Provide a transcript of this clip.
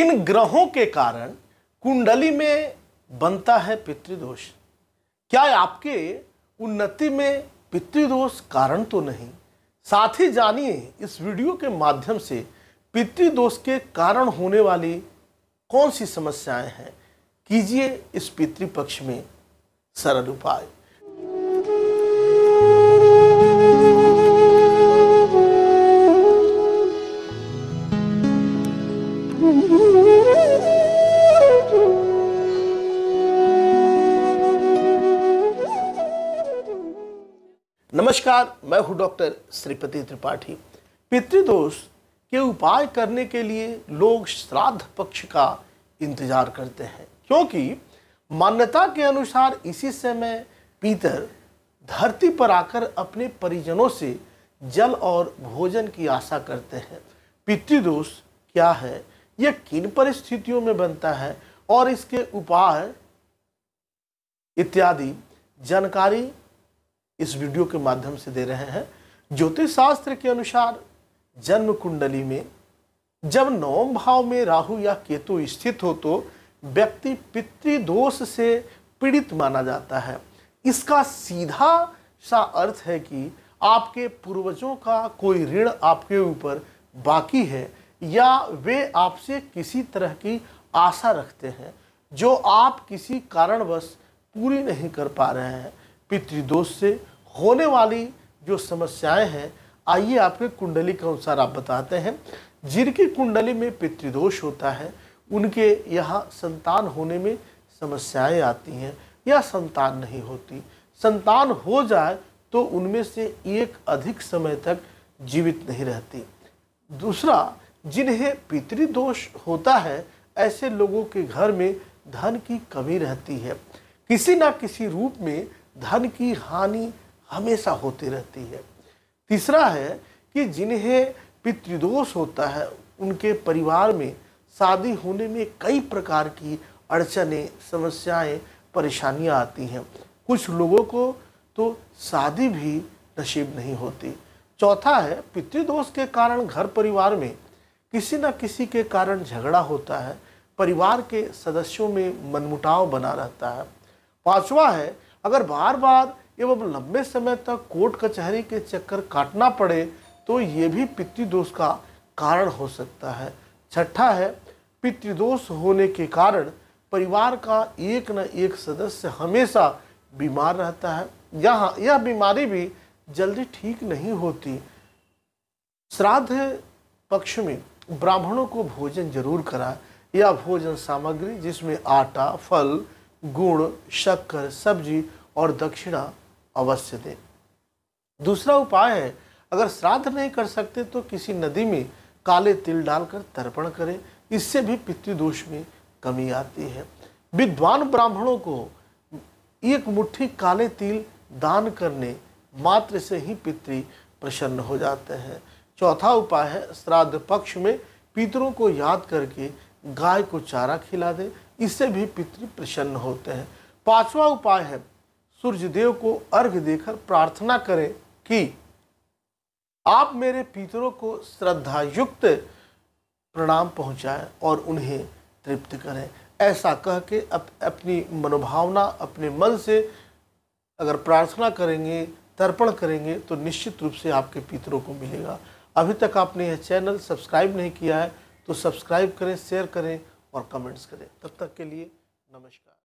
इन ग्रहों के कारण कुंडली में बनता है पितृदोष क्या आपके उन्नति में पितृदोष कारण तो नहीं साथ ही जानिए इस वीडियो के माध्यम से पितृदोष के कारण होने वाली कौन सी समस्याएं हैं कीजिए इस पितृपक्ष में सरल उपाय नमस्कार मैं हूं डॉक्टर श्रीपति त्रिपाठी पितृदोष के उपाय करने के लिए लोग श्राद्ध पक्ष का इंतजार करते हैं क्योंकि मान्यता के अनुसार इसी समय पितर धरती पर आकर अपने परिजनों से जल और भोजन की आशा करते हैं पितृदोष क्या है यह किन परिस्थितियों में बनता है और इसके उपाय इत्यादि जानकारी इस वीडियो के माध्यम से दे रहे हैं ज्योतिष शास्त्र के अनुसार जन्म कुंडली में जब नवम भाव में राहु या केतु स्थित हो तो व्यक्ति पितृदोष से पीड़ित माना जाता है इसका सीधा सा अर्थ है कि आपके पूर्वजों का कोई ऋण आपके ऊपर बाकी है या वे आपसे किसी तरह की आशा रखते हैं जो आप किसी कारणवश पूरी नहीं कर पा रहे हैं पितृदोष से होने वाली जो समस्याएं हैं आइए आपके कुंडली के अनुसार आप बताते हैं जिनकी कुंडली में पितृदोष होता है उनके यहाँ संतान होने में समस्याएं आती हैं या संतान नहीं होती संतान हो जाए तो उनमें से एक अधिक समय तक जीवित नहीं रहती दूसरा जिन्हें पितृदोष होता है ऐसे लोगों के घर में धन की कमी रहती है किसी ना किसी रूप में धन की हानि हमेशा होती रहती है तीसरा है कि जिन्हें पितृदोष होता है उनके परिवार में शादी होने में कई प्रकार की अड़चने समस्याएं परेशानियां आती हैं कुछ लोगों को तो शादी भी नसीब नहीं होती चौथा है पितृदोष के कारण घर परिवार में किसी न किसी के कारण झगड़ा होता है परिवार के सदस्यों में मनमुटाव बना रहता है पांचवा है अगर बार बार एवं लंबे समय तक कोर्ट कचहरी के चक्कर काटना पड़े तो ये भी पितृदोष का कारण हो सकता है छठा है पितृदोष होने के कारण परिवार का एक न एक सदस्य हमेशा बीमार रहता है यहाँ यह बीमारी भी जल्दी ठीक नहीं होती श्राद्ध पक्ष में ब्राह्मणों को भोजन जरूर कराए या भोजन सामग्री जिसमें आटा फल गुड़ शक्कर सब्जी और दक्षिणा अवश्य दें दूसरा उपाय है अगर श्राद्ध नहीं कर सकते तो किसी नदी में काले तिल डालकर तर्पण करें इससे भी पितृदोष में कमी आती है विद्वान ब्राह्मणों को एक मुट्ठी काले तिल दान करने मात्र से ही पितृ प्रसन्न हो जाते हैं चौथा उपाय है श्राद्ध पक्ष में पितरों को याद करके गाय को चारा खिला दें इससे भी पितृ प्रसन्न होते हैं पांचवा उपाय है सूर्यदेव को अर्घ देकर प्रार्थना करें कि आप मेरे पितरों को श्रद्धायुक्त प्रणाम पहुंचाएं और उन्हें तृप्त करें ऐसा कह के अप, अपनी मनोभावना अपने मन से अगर प्रार्थना करेंगे तर्पण करेंगे तो निश्चित रूप से आपके पितरों को मिलेगा अभी तक आपने यह चैनल सब्सक्राइब नहीं किया है तो सब्सक्राइब करें शेयर करें और कमेंट्स करें तब तक के लिए नमस्कार